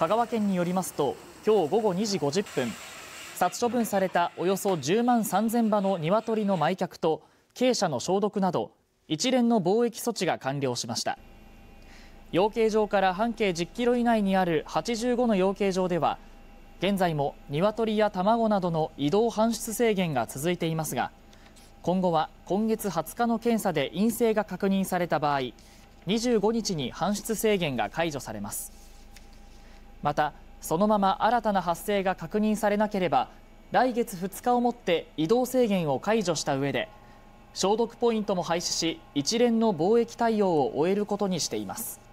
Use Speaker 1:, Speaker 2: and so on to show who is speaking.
Speaker 1: 香川県によりますと今日午後2時50分殺処分されたおよそ10万3000羽の鶏の埋却と鶏舎の消毒など一連の防疫措置が完了しました養鶏場から半径10キロ以内にある85の養鶏場では現在も鶏や卵などの移動搬出制限が続いていますが今後は今月20日の検査で陰性が確認された場合25日に搬出制限が解除されます。またそのまま新たな発生が確認されなければ来月2日をもって移動制限を解除した上で消毒ポイントも廃止し一連の防疫対応を終えることにしています。